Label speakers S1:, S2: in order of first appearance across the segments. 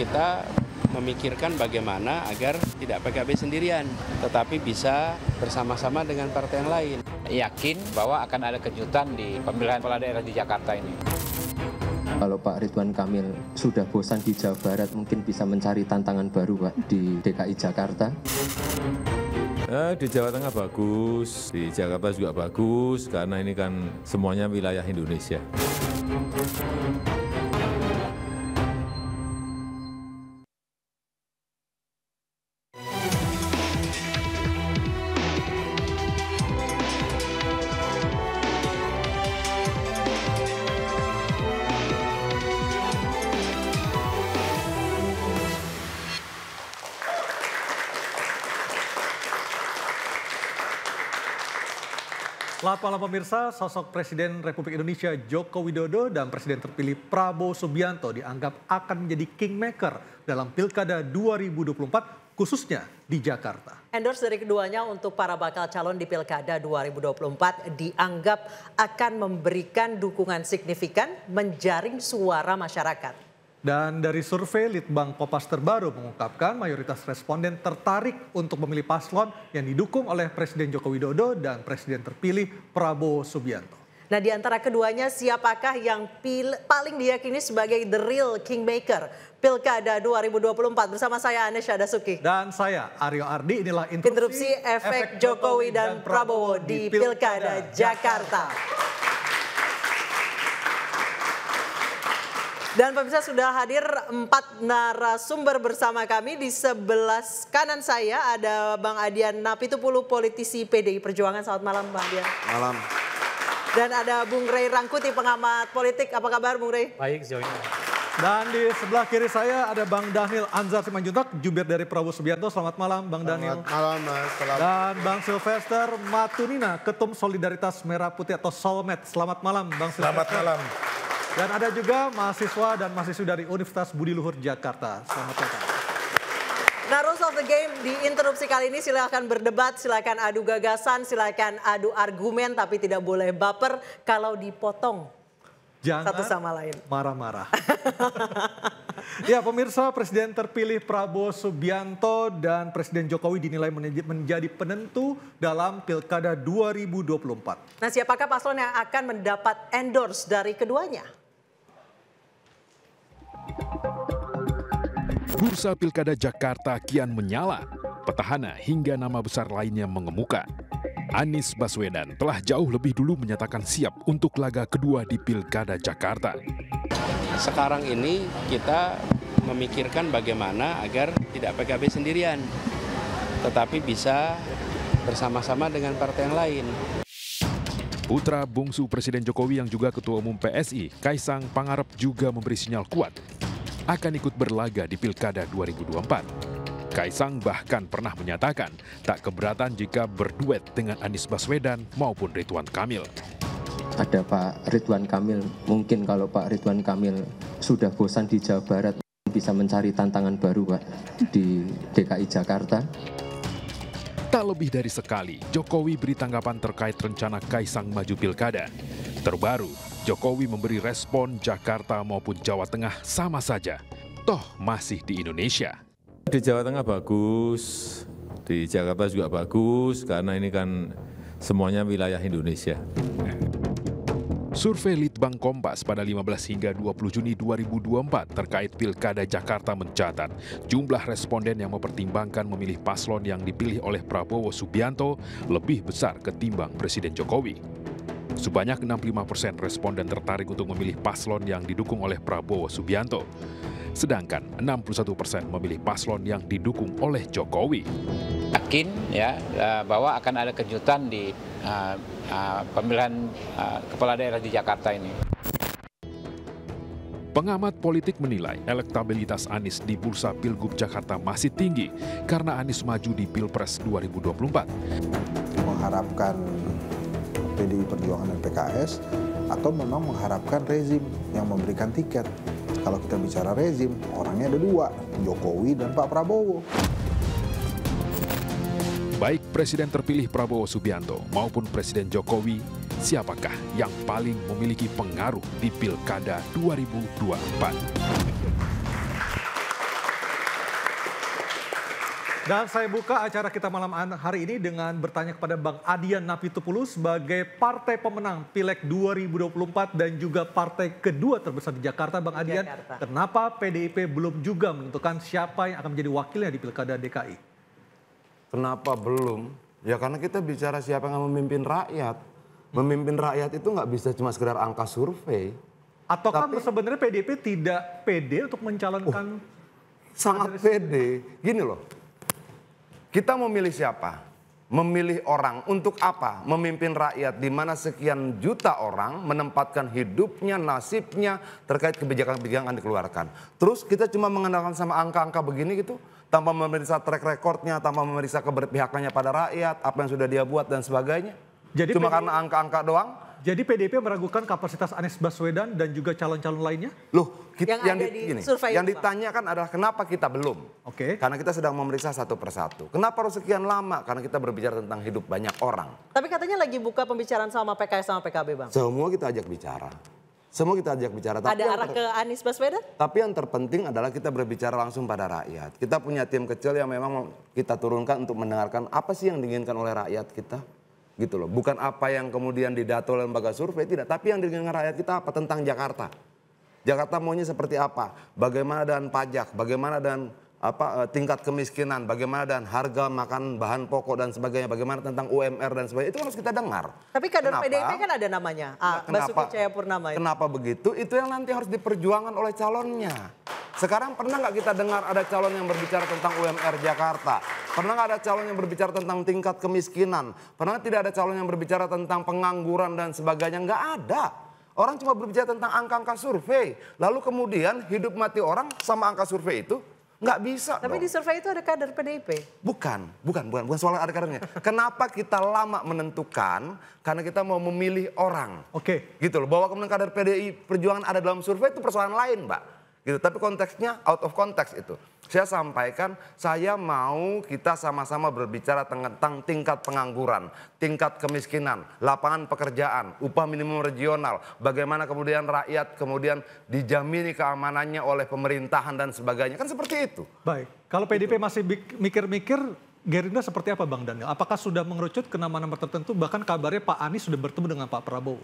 S1: kita memikirkan bagaimana agar tidak PKB sendirian, tetapi bisa bersama-sama dengan partai yang lain.
S2: Yakin bahwa akan ada kejutan di pemilihan kepala daerah di Jakarta ini.
S1: Kalau Pak Ridwan Kamil sudah bosan di Jawa Barat, mungkin bisa mencari tantangan baru Pak di DKI Jakarta.
S3: Eh, di Jawa Tengah bagus, di Jakarta juga bagus, karena ini kan semuanya wilayah Indonesia.
S4: Selamat malam pemirsa, sosok Presiden Republik Indonesia Joko Widodo dan Presiden terpilih Prabowo Subianto dianggap akan menjadi kingmaker dalam Pilkada 2024 khususnya di Jakarta.
S5: Endorse dari keduanya untuk para bakal calon di Pilkada 2024 dianggap akan memberikan dukungan signifikan menjaring suara masyarakat.
S4: Dan dari survei Litbang Kopas terbaru mengungkapkan mayoritas responden tertarik untuk memilih paslon yang didukung oleh Presiden Joko Widodo dan Presiden terpilih Prabowo Subianto.
S5: Nah di antara keduanya siapakah yang pil paling diyakini sebagai the real kingmaker Pilkada 2024 bersama saya Anies Dasuki.
S4: Dan saya Aryo Ardi inilah interupsi, interupsi
S5: efek, efek Jokowi dan, dan Prabowo di Pilkada, Pilkada Jakarta. Jakarta. Dan pemirsa sudah hadir empat narasumber bersama kami. Di sebelah kanan saya ada Bang Adian Napitupulu, politisi PDI Perjuangan. Selamat malam Bang Adian. Malam. Dan ada Bung Rey Rangkuti, pengamat politik. Apa kabar Bung Rey?
S2: Baik, sejauh ini.
S4: Dan di sebelah kiri saya ada Bang Daniel Anzar Simanjuntak, jubir dari Prabowo Subianto. Selamat malam Bang Daniel.
S1: Selamat malam Mas. Selamat.
S4: Dan Bang Sylvester Matunina, Ketum Solidaritas Merah Putih atau Solmed. Selamat malam Bang Sylvester. Selamat malam. Dan ada juga mahasiswa dan mahasiswi dari Universitas Budi Luhur Jakarta. Selamat datang.
S5: Nah, rules of the game di interupsi kali ini silakan berdebat, silakan adu gagasan, silakan adu argumen, tapi tidak boleh baper kalau dipotong Jangan satu sama lain.
S4: Marah-marah. ya pemirsa Presiden terpilih Prabowo Subianto dan Presiden Jokowi dinilai menjadi penentu dalam Pilkada 2024.
S5: Nah siapakah paslon yang akan mendapat endorse dari keduanya?
S3: Bursa Pilkada Jakarta kian menyala, petahana hingga nama besar lainnya mengemuka. Anies Baswedan telah jauh lebih dulu menyatakan siap untuk laga kedua di Pilkada Jakarta.
S1: Sekarang ini kita memikirkan bagaimana agar tidak PKB sendirian, tetapi bisa bersama-sama dengan partai yang lain.
S3: Putra bungsu Presiden Jokowi yang juga Ketua Umum PSI, Kaisang Pangarep juga memberi sinyal kuat akan ikut berlaga di Pilkada 2024. Kaisang bahkan pernah menyatakan tak keberatan jika berduet dengan Anies Baswedan maupun Ridwan Kamil.
S1: Ada Pak Ridwan Kamil, mungkin kalau Pak Ridwan Kamil sudah bosan di Jawa Barat, bisa mencari tantangan baru Pak di DKI Jakarta.
S3: Tak lebih dari sekali, Jokowi beri tanggapan terkait rencana Kaisang maju pilkada. Terbaru, Jokowi memberi respon Jakarta maupun Jawa Tengah sama saja. Toh masih di Indonesia. Di Jawa Tengah bagus, di Jakarta juga bagus, karena ini kan semuanya wilayah Indonesia. Survei Litbang Kompas pada 15 hingga 20 Juni 2024 terkait Pilkada Jakarta mencatat jumlah responden yang mempertimbangkan memilih paslon yang dipilih oleh Prabowo Subianto lebih besar ketimbang Presiden Jokowi. Sebanyak 65 persen responden tertarik untuk memilih paslon yang didukung oleh Prabowo Subianto. Sedangkan 61 persen memilih paslon yang didukung oleh Jokowi. Yakin
S2: ya eh, bahwa akan ada kejutan di uh, uh, pemilihan uh, kepala daerah di Jakarta ini.
S3: Pengamat politik menilai elektabilitas Anies di Bursa Pilgub Jakarta masih tinggi karena Anies maju di Pilpres 2024. Mengharapkan PDI Perjuangan dan PKS atau memang mengharapkan rezim yang memberikan tiket.
S1: Kalau kita bicara rezim, orangnya ada dua, Jokowi dan Pak Prabowo.
S3: Baik Presiden terpilih Prabowo Subianto maupun Presiden Jokowi, siapakah yang paling memiliki pengaruh di Pilkada 2024?
S4: Dan saya buka acara kita malam hari ini dengan bertanya kepada Bang Adian Napitupulu sebagai partai pemenang Pileg 2024 dan juga partai kedua terbesar di Jakarta. Bang Adian, Jakarta. kenapa PDIP belum juga menentukan siapa yang akan menjadi wakilnya di Pilkada DKI? Kenapa belum? Ya karena kita bicara siapa yang memimpin rakyat.
S6: Memimpin rakyat itu nggak bisa cuma sekedar angka survei.
S4: Atau kan sebenarnya PDP tidak pede untuk mencalonkan... Oh, sangat pede. Gini loh,
S6: kita memilih siapa? memilih orang untuk apa? Memimpin rakyat di mana sekian juta orang menempatkan hidupnya, nasibnya terkait kebijakan-kebijakan yang dikeluarkan. Terus kita cuma mengandalkan sama angka-angka begini gitu tanpa memeriksa track recordnya, tanpa memeriksa keberpihakannya pada rakyat, apa yang sudah dia buat dan sebagainya. Jadi cuma karena angka-angka doang jadi PDP meragukan kapasitas Anies Baswedan dan juga calon-calon lainnya? Loh, kita, yang, yang, di, di gini, yang ditanyakan adalah kenapa kita belum? Oke. Okay. Karena kita sedang memeriksa satu persatu. Kenapa harus sekian lama? Karena kita berbicara tentang hidup banyak orang.
S5: Tapi katanya lagi buka pembicaraan sama PKS sama PKB, Bang.
S6: Semua kita ajak bicara. Semua kita ajak bicara. Tapi Ada arah ke
S5: Anies Baswedan?
S6: Tapi yang terpenting adalah kita berbicara langsung pada rakyat. Kita punya tim kecil yang memang kita turunkan untuk mendengarkan apa sih yang diinginkan oleh rakyat kita gitu loh. Bukan apa yang kemudian didato oleh lembaga survei tidak, tapi yang didengar rakyat kita apa tentang Jakarta. Jakarta maunya seperti apa? Bagaimana dengan pajak? Bagaimana dengan apa eh, tingkat kemiskinan? Bagaimana dengan harga makan bahan pokok dan sebagainya? Bagaimana tentang UMR dan sebagainya? Itu kan harus kita dengar.
S5: Tapi kader kenapa, PDIP kan ada namanya, ah, kenapa, Basuki Cahayapurnama. Kenapa
S6: begitu? Itu yang nanti harus diperjuangkan oleh calonnya. Sekarang pernah nggak kita dengar ada calon yang berbicara tentang UMR Jakarta? Pernah nggak ada calon yang berbicara tentang tingkat kemiskinan? Pernah tidak ada calon yang berbicara tentang pengangguran dan sebagainya? Nggak ada. Orang cuma berbicara tentang angka-angka survei. Lalu kemudian hidup mati orang sama angka survei itu nggak bisa. Tapi dong. di
S5: survei itu ada kader PDIP.
S6: Bukan, bukan, bukan, bukan soal ada kadernya. Kenapa kita lama menentukan? Karena kita mau memilih orang. Oke. Okay. Gitu loh. Bahwa kemudian kader PDI Perjuangan ada dalam survei itu persoalan lain, Mbak gitu. Tapi konteksnya out of context itu. Saya sampaikan, saya mau kita sama-sama berbicara tentang tingkat pengangguran, tingkat kemiskinan, lapangan pekerjaan, upah minimum regional, bagaimana kemudian rakyat kemudian dijamin
S4: keamanannya oleh pemerintahan dan sebagainya. Kan seperti itu. Baik, kalau PDP gitu. masih mikir-mikir, Gerindra seperti apa Bang Daniel? Apakah sudah mengerucut ke nama-nama tertentu? Bahkan kabarnya Pak Anies
S1: sudah bertemu dengan Pak Prabowo.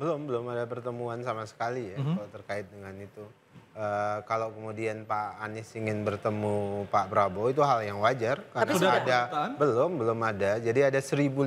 S1: Belum, belum ada pertemuan sama sekali ya mm -hmm. kalau terkait dengan itu. Uh, kalau kemudian Pak Anies ingin bertemu Pak Prabowo itu hal yang wajar karena sudah ada pernyataan? belum belum ada. Jadi ada 1.500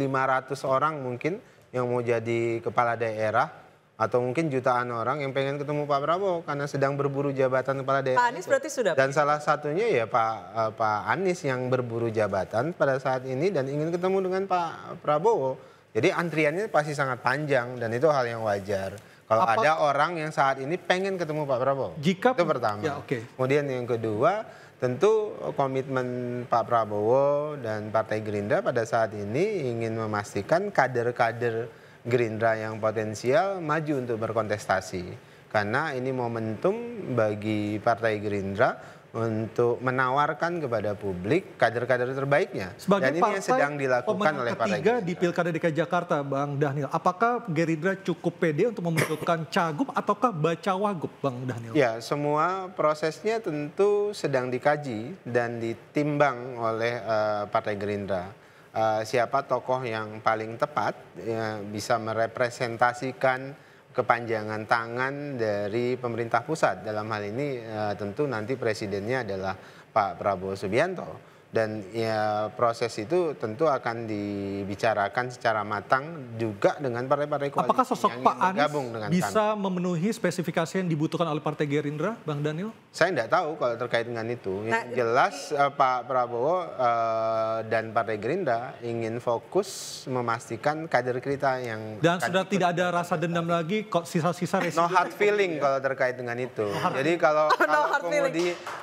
S1: orang mungkin yang mau jadi kepala daerah atau mungkin jutaan orang yang pengen ketemu Pak Prabowo karena sedang berburu jabatan kepala daerah. Pak Anies berarti sudah. Dan salah satunya ya Pak uh, Pak Anies yang berburu jabatan pada saat ini dan ingin ketemu dengan Pak Prabowo. Jadi antriannya pasti sangat panjang dan itu hal yang wajar. Kalau Apa... ada orang yang saat ini pengen ketemu Pak Prabowo. Jika itu pertama. Ya, okay. Kemudian yang kedua, tentu komitmen Pak Prabowo dan Partai Gerindra pada saat ini ingin memastikan kader-kader Gerindra yang potensial maju untuk berkontestasi. Karena ini momentum bagi Partai Gerindra untuk menawarkan kepada publik kader-kader terbaiknya. Sebagai Dan ini yang sedang dilakukan oleh partai
S4: ketiga di Pilkada DKI Jakarta, Bang Dhanil. Apakah Gerindra cukup pede untuk memunculkan cagup ataukah baca wagup, Bang Dhanil?
S1: Ya, semua prosesnya tentu sedang dikaji dan ditimbang oleh uh, Partai Gerindra. Uh, siapa tokoh yang paling tepat ya, bisa merepresentasikan kepanjangan tangan dari pemerintah pusat dalam hal ini eh, tentu nanti presidennya adalah pak prabowo subianto dan ya proses itu tentu akan dibicarakan secara matang juga dengan partai-partai koalisi Apakah sosok yang Pak Anies dengan bisa
S4: kami. memenuhi spesifikasi yang dibutuhkan oleh Partai Gerindra,
S1: Bang Daniel? Saya tidak tahu kalau terkait dengan itu. Yang nah, jelas eh, Pak Prabowo eh, dan Partai Gerindra ingin fokus memastikan kader kita yang dan
S4: sudah tidak ada rasa dendam kita. lagi kok sisa-sisa residu. No hard feeling kalau terkait dengan itu. Jadi
S1: kalau, no kalau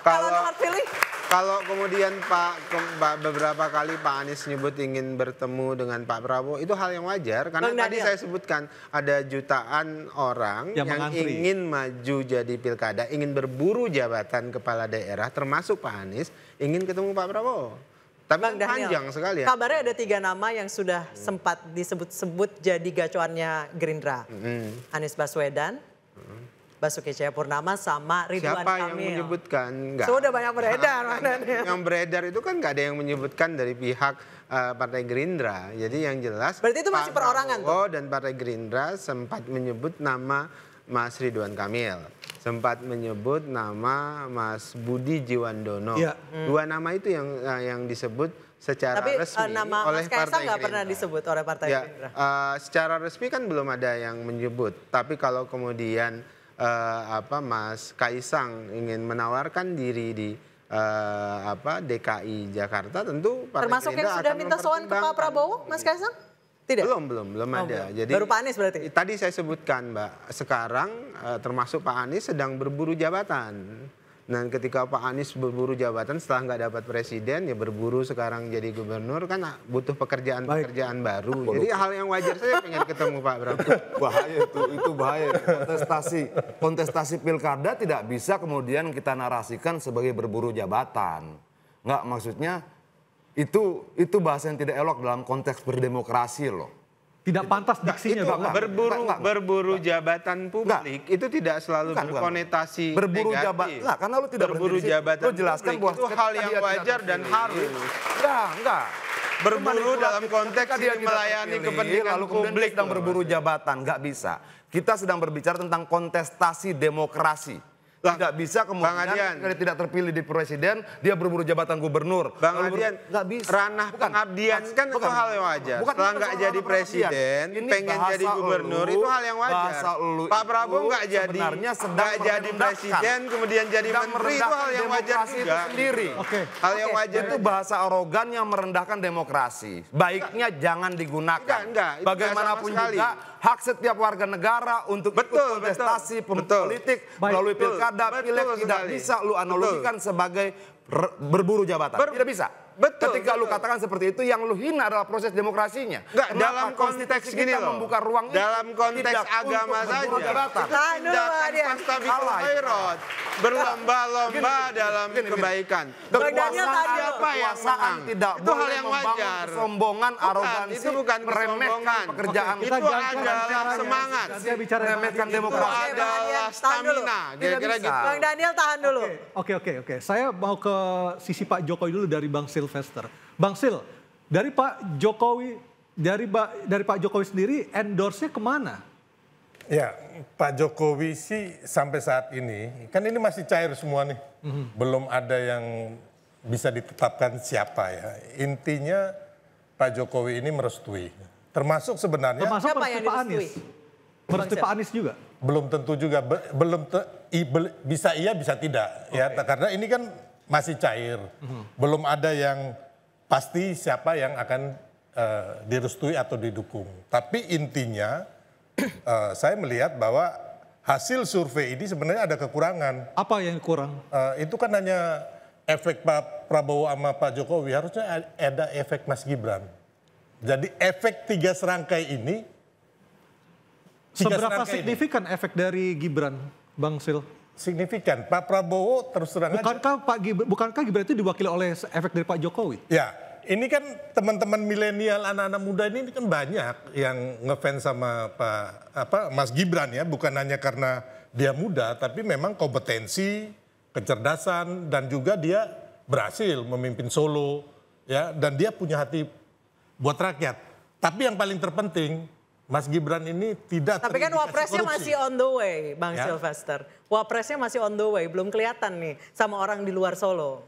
S1: kalau no hard feeling kalau kemudian Pak beberapa kali Pak Anies nyebut ingin bertemu dengan Pak Prabowo itu hal yang wajar karena Bang tadi saya sebutkan ada jutaan orang yang, yang ingin maju jadi pilkada, ingin berburu jabatan kepala daerah termasuk Pak Anies ingin ketemu Pak Prabowo. Tapi Bang kan Daniel, panjang sekali ya. Kabarnya
S5: ada tiga nama yang sudah hmm. sempat disebut-sebut jadi gacuannya Gerindra. Hmm. Anies Baswedan, hmm. Basuki Cahaya Purnama sama Ridwan Siapa Kamil. Siapa yang menyebutkan?
S1: Enggak. Sudah banyak beredar. Nah, yang beredar itu kan nggak ada yang menyebutkan dari pihak uh, Partai Gerindra. Jadi yang jelas. Berarti itu masih perorangan. Oh dan Partai Gerindra sempat menyebut nama Mas Ridwan Kamil. Sempat menyebut nama Mas Budi Jiwandono. Ya. Hmm. Dua nama itu yang uh, yang disebut secara Tapi, eh, resmi uh, nama oleh Mas Kaisang nggak pernah
S5: disebut oleh Partai ya, Gerindra.
S1: Uh, secara resmi kan belum ada yang menyebut. Tapi kalau kemudian uh, apa Mas Kaisang ingin menawarkan diri di uh, apa DKI Jakarta tentu Partai termasuk yang sudah minta soal
S5: ke Pak Prabowo Mas Kaisang
S1: tidak belum belum belum oh, ada belum. jadi baru Pak Anies berarti tadi saya sebutkan Mbak sekarang uh, termasuk Pak Anies sedang berburu jabatan Nah, ketika Pak Anies berburu jabatan setelah nggak dapat presiden ya berburu sekarang jadi gubernur kan butuh pekerjaan-pekerjaan baru. Jadi hal yang wajar saya pengen ketemu Pak Prabowo. Bahaya itu, itu bahaya. Kontestasi kontestasi pilkada tidak
S6: bisa kemudian kita narasikan sebagai berburu jabatan. Nggak maksudnya itu itu bahasa yang tidak elok dalam konteks berdemokrasi loh
S1: tidak pantas diksinya itu, bang. Berburu enggak, bang. berburu jabatan publik enggak, itu tidak selalu bukan, berkonotasi berburu negatif. Jabat, nah, karena lu tidak berburu sini, jabatan lu jelaskan publik, bahwa itu hal yang wajar dan harus.
S6: Enggak, enggak berburu dalam konteks dia melayani terpilih, kepentingan lalu publik dan berburu jabatan nggak bisa kita sedang berbicara tentang kontestasi demokrasi lah, tidak bisa kemudian karena tidak terpilih di presiden, dia berburu jabatan gubernur. Bang Lalu, Adian,
S1: nggak bisa. Ranah bukan. pengabdian kan bukan, kan bukan, itu hal yang wajar. Bukan, Setelah nggak jadi presiden, ini pengen jadi gubernur lu, itu hal yang wajar. Bahasa lu Pak Prabowo nggak jadi, nggak jadi presiden,
S6: kemudian jadi menteri itu hal yang wajar juga. sendiri. Okay. Hal okay. yang wajar itu bahasa arogan yang merendahkan demokrasi. Baiknya jangan digunakan. Enggak, enggak. Bagaimanapun juga hak setiap warga negara untuk betul, ikut kontestasi politik betul, melalui pilkada, pileg tidak bisa lu analogikan betul. sebagai berburu jabatan. Ber tidak bisa. Betul. Ketika betul. lu katakan seperti itu, yang lu hina adalah proses demokrasinya. Enggak, dalam konteks gini loh. membuka ruang dalam konteks agama saja. Tindakan Fastabiqul nah,
S1: Berlomba-lomba dalam gini, gini. kebaikan. Kekuasaan apa yang menang? Tidak
S6: itu hal yang wajar. Sombongan, arogansi, itu bukan
S1: kesombongan.
S6: pekerjaan. Itu adalah ya. semangat. Remehkan demokrasi. Itu
S5: adalah stamina. Kira-kira gitu. Bang Daniel tahan dulu.
S4: Oke, oke, oke. Saya mau ke sisi Pak Jokowi dulu dari Bang Sil investor. Bang Sil, dari Pak Jokowi dari Pak dari Pak Jokowi sendiri endorse-nya kemana?
S7: Ya, Pak Jokowi sih sampai saat ini kan ini masih cair semua nih, mm-hmm. belum ada yang bisa ditetapkan siapa ya. Intinya Pak Jokowi ini merestui, termasuk sebenarnya termasuk siapa yang Pak Anies. Merestui Pak Anies juga? Belum tentu juga, be, belum te, bisa iya bisa tidak okay. ya karena ini kan masih cair. Hmm. Belum ada yang pasti siapa yang akan uh, direstui atau didukung. Tapi intinya uh, saya melihat bahwa hasil survei ini sebenarnya ada kekurangan. Apa yang kurang? Uh, itu kan hanya efek Pak Prabowo sama Pak Jokowi, harusnya ada efek Mas Gibran. Jadi efek tiga serangkai ini
S4: Tiga Seberapa signifikan ini. efek dari Gibran, Bang Sil? signifikan. Pak Prabowo terus terang bukankah aja. Pak Gibran, bukankah Gibran itu diwakili oleh efek dari Pak Jokowi? Ya,
S7: ini kan teman-teman milenial anak-anak muda ini kan banyak yang ngefans sama Pak apa Mas Gibran ya, bukan hanya karena dia muda, tapi memang kompetensi, kecerdasan dan juga dia berhasil memimpin Solo ya dan dia punya hati buat rakyat. Tapi yang paling terpenting Mas Gibran ini tidak Tapi kan wapresnya korupsi. masih
S5: on the way, Bang ya? Sylvester. Wapresnya masih on the way, belum kelihatan nih sama orang di luar Solo.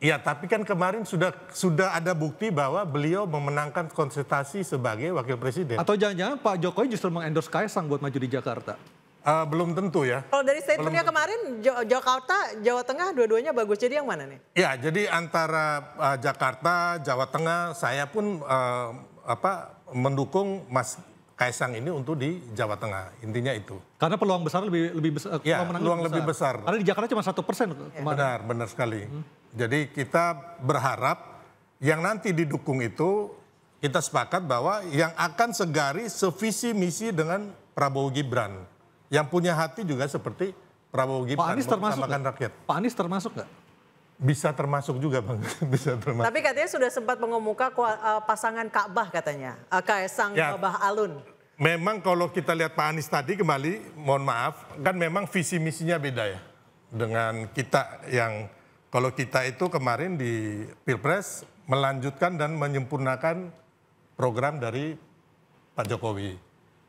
S7: Iya, tapi kan kemarin sudah sudah ada bukti bahwa beliau memenangkan konsultasi sebagai wakil presiden. Atau jangan-jangan Pak Jokowi justru mengendorse Kaisang buat maju di Jakarta? Uh, belum tentu ya.
S5: Kalau dari statementnya kemarin Jakarta, Jawa Tengah dua-duanya bagus. Jadi yang mana nih?
S7: Iya, jadi antara uh, Jakarta, Jawa Tengah, saya pun uh, apa mendukung Mas Kaisang ini untuk di Jawa Tengah.
S4: Intinya itu. Karena peluang besar lebih lebih
S7: besar. Eh, ya, peluang, peluang lebih besar. besar. Karena di Jakarta cuma satu persen. Ya, benar, benar sekali. Hmm. Jadi kita berharap yang nanti didukung itu kita sepakat bahwa yang akan segari sevisi misi dengan Prabowo Gibran. Yang punya hati juga seperti Prabowo Gibran. Pak Anies termasuk rakyat. Pak Anies termasuk nggak? Bisa termasuk juga bang, bisa termasuk.
S5: Tapi katanya sudah sempat mengemuka eh, pasangan Ka'bah katanya, eh, Kaisang ya, Ka'bah Alun.
S7: Memang kalau kita lihat Pak Anies tadi kembali, mohon maaf, kan memang visi misinya beda ya dengan kita yang kalau kita itu kemarin di Pilpres melanjutkan dan menyempurnakan program dari Pak Jokowi.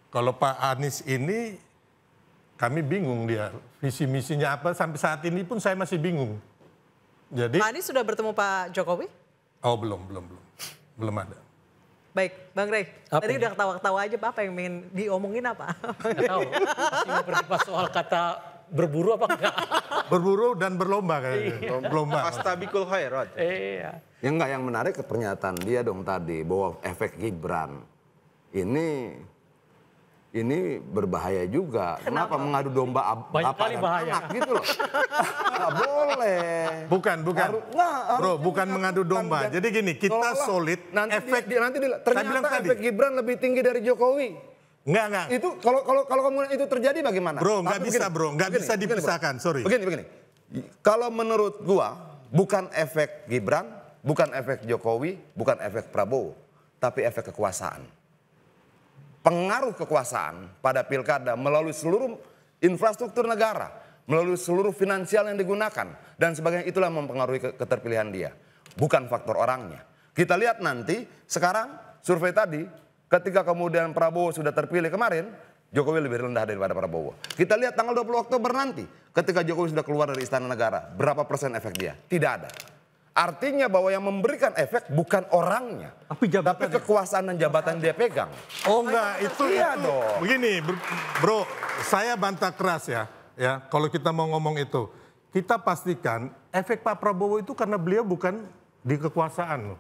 S7: Kalau Pak Anies ini kami bingung dia visi misinya apa
S5: sampai saat ini pun saya masih bingung jadi Pak Anies sudah bertemu Pak Jokowi?
S7: Oh belum, belum, belum. Belum ada.
S5: Baik, Bang Rey. Apa tadi ini? udah ketawa-ketawa aja, Pak. Apa yang ingin diomongin apa? Gak tahu.
S2: Masih soal kata berburu apa enggak?
S7: berburu dan berlomba
S1: kayaknya. Berlomba. Iya. Fastabikul khairat. Iya.
S7: Yang enggak yang
S6: menarik pernyataan dia dong tadi bahwa efek Gibran ini ini berbahaya juga. Kenapa, Kenapa mengadu domba apa Banyak apa kali bahaya. anak gitu loh? Gak boleh.
S7: Bukan, bukan. Haru, nah, Bro, bukan mengadu domba. Kan, Jadi gini, kita solid. Nanti efek di, nanti di, ternyata efek tadi. Gibran lebih tinggi dari Jokowi.
S6: Enggak, enggak. Itu kalau kalau kalau kemudian itu terjadi bagaimana? Bro, enggak bisa, Bro. Enggak bisa dipisahkan, begini, sorry. Begini, begini. Kalau menurut gua bukan efek Gibran, bukan efek Jokowi, bukan efek Prabowo, tapi efek kekuasaan pengaruh kekuasaan pada pilkada melalui seluruh infrastruktur negara, melalui seluruh finansial yang digunakan dan sebagainya itulah mempengaruhi keterpilihan dia, bukan faktor orangnya. Kita lihat nanti sekarang survei tadi ketika kemudian Prabowo sudah terpilih kemarin, Jokowi lebih rendah daripada Prabowo. Kita lihat tanggal 20 Oktober nanti ketika Jokowi sudah keluar dari istana negara, berapa persen efek dia? Tidak ada. Artinya bahwa yang memberikan efek
S7: bukan orangnya, tapi, tapi kekuasaan dan jabatan dia pegang. Oh enggak, itu iya itu. dong. Begini, Bro, saya bantah keras ya. Ya, kalau kita mau ngomong itu, kita pastikan efek Pak Prabowo itu karena beliau bukan di kekuasaan loh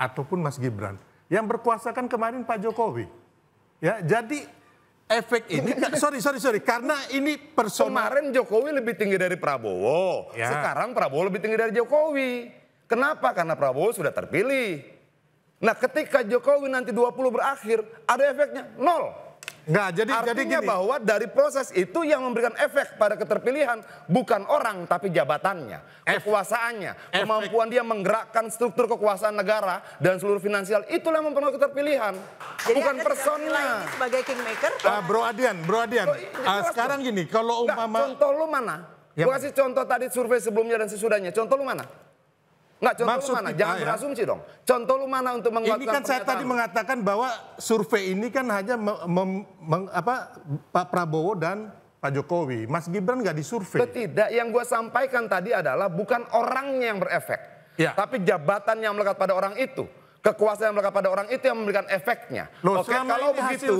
S7: ataupun Mas Gibran. Yang berkuasa kan kemarin Pak Jokowi. Ya, jadi efek ini sorry sorry sorry karena ini personal. Kemarin Jokowi lebih tinggi dari
S6: Prabowo. Ya. Sekarang Prabowo lebih tinggi dari Jokowi. Kenapa? Karena Prabowo sudah terpilih. Nah, ketika Jokowi nanti 20 berakhir, ada efeknya nol nggak, jadi artinya jadi gini. bahwa dari proses itu yang memberikan efek pada keterpilihan bukan orang tapi jabatannya, efek. kekuasaannya, efek. kemampuan dia menggerakkan struktur kekuasaan negara dan seluruh finansial itulah yang mempengaruhi keterpilihan. Jadi bukan personnya.
S5: Sebagai kingmaker.
S6: Uh, bro Adian, Bro Adian. Uh, sekarang gini, kalau umpama Nggak, contoh lu mana? Ya. Gue kasih contoh tadi survei sebelumnya dan sesudahnya. Contoh lu mana? Enggak, contoh Maksud lu mana? Jangan ya. berasumsi dong.
S7: Contoh lu mana untuk menguatkan Ini kan saya tadi mengatakan bahwa survei ini kan hanya mem, mem, mem, apa, Pak Prabowo dan Pak Jokowi. Mas Gibran nggak disurvei. Tidak,
S6: yang gue sampaikan tadi adalah bukan orangnya yang berefek. Ya. Tapi jabatan yang melekat pada orang itu. Kekuasaan yang melekat pada orang itu yang memberikan efeknya. Loh, Oke, kalau begitu,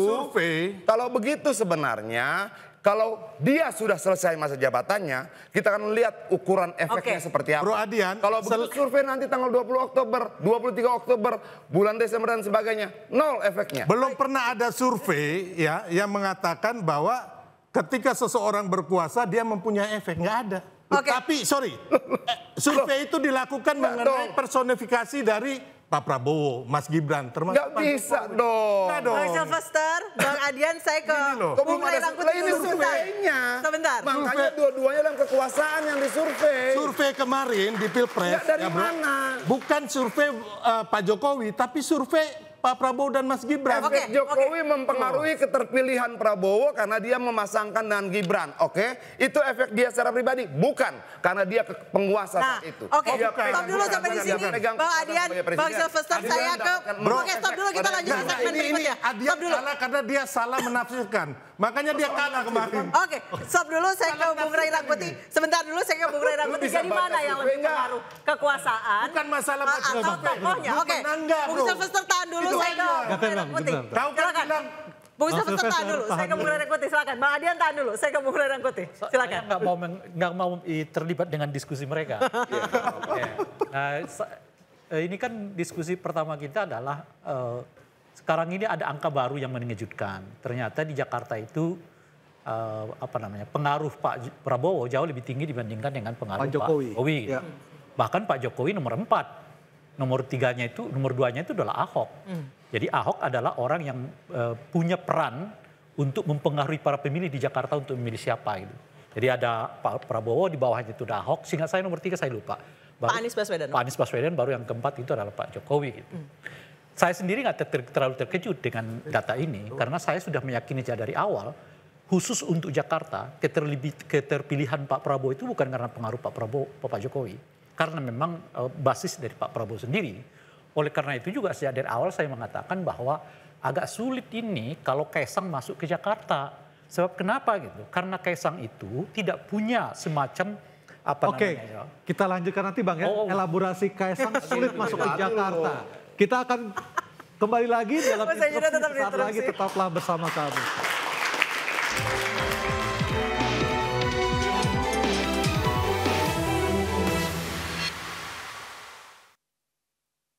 S6: kalau begitu sebenarnya kalau dia sudah selesai masa jabatannya, kita akan lihat ukuran efeknya okay. seperti apa. Bro Adian, kalau begitu survei nanti tanggal 20 Oktober,
S7: 23 Oktober, bulan Desember dan sebagainya, nol efeknya. Belum Baik. pernah ada survei ya yang mengatakan bahwa ketika seseorang berkuasa dia mempunyai efek, nggak ada. Okay. Tapi sorry, eh, survei itu dilakukan mengenai personifikasi dari Pak Prabowo, Mas Gibran, termasuk Gak bisa dong. Nah, dong. Bang Sylvester,
S5: Bang Adian, saya ke loh. Bung Lai Langkut ini surveinya. Sebentar. Makanya dua-duanya dalam
S7: kekuasaan yang disurvei. Survei kemarin di Pilpres. Ya, dari ya, mana? Bukan survei uh, Pak Jokowi, tapi survei Pak Prabowo dan Mas Gibran. Efek okay. Jokowi okay. mempengaruhi
S6: keterpilihan Prabowo karena dia memasangkan dengan Gibran. Oke, okay? itu efek dia secara pribadi, bukan karena dia penguasa nah, saat itu. Oke, okay. oh, stop dulu sampai di sini. Bang Adian, Bang Sylvester, saya ke. Oke, stop dulu kita lanjut ke segmen berikutnya. Adian kalah
S7: karena dia salah menafsirkan, makanya dia kalah kemarin.
S5: Oke, stop dulu saya ke Bung Ray Rangkuti. Sebentar dulu saya ke Bung Ray Rangkuti. Jadi mana yang lebih pengaruh, kekuasaan? Bukan masalah atau ah, ah, tokohnya. Oke, Bung Silvester tahan dulu putih. Tahu kan bilang Bung Yusuf tahan dulu, saya ke Bung Rerang Putih, silakan. Bang Adian tahan dulu, saya ke Bung Rerang Putih, silakan. Saya nggak mau,
S2: nggak mau terlibat dengan diskusi mereka. nah, eh, ini kan diskusi pertama kita adalah uh, sekarang ini ada angka baru yang mengejutkan. Ternyata di Jakarta itu uh, apa namanya pengaruh Pak Prabowo jauh lebih tinggi dibandingkan dengan pengaruh Pak Jokowi. Pak Jokowi. Ya. Bahkan Pak Jokowi nomor empat nomor tiganya itu, nomor duanya itu adalah Ahok. Hmm. Jadi Ahok adalah orang yang uh, punya peran untuk mempengaruhi para pemilih di Jakarta untuk memilih siapa gitu. Jadi ada Pak Prabowo di bawahnya itu ada Ahok, singkat saya nomor tiga saya lupa. Baru, Pak Anies Baswedan. Pak Anies Baswedan baru yang keempat itu adalah Pak Jokowi gitu. Hmm. Saya sendiri nggak ter terlalu terkejut dengan data ini oh. karena saya sudah meyakini sejak dari awal khusus untuk Jakarta keterpilihan Pak Prabowo itu bukan karena pengaruh Pak Prabowo Pak Jokowi karena memang uh, basis dari Pak Prabowo sendiri. Oleh karena itu juga sejak dari awal saya mengatakan bahwa agak sulit ini kalau Kaisang masuk ke Jakarta. Sebab kenapa gitu? Karena Kaisang itu tidak punya semacam apa Oke, namanya. Oke, ya?
S4: kita lanjutkan nanti Bang ya. Oh. Elaborasi Kaisang sulit masuk ke Jakarta. Kita akan kembali lagi dalam Mas, tetap lagi tetaplah bersama kami.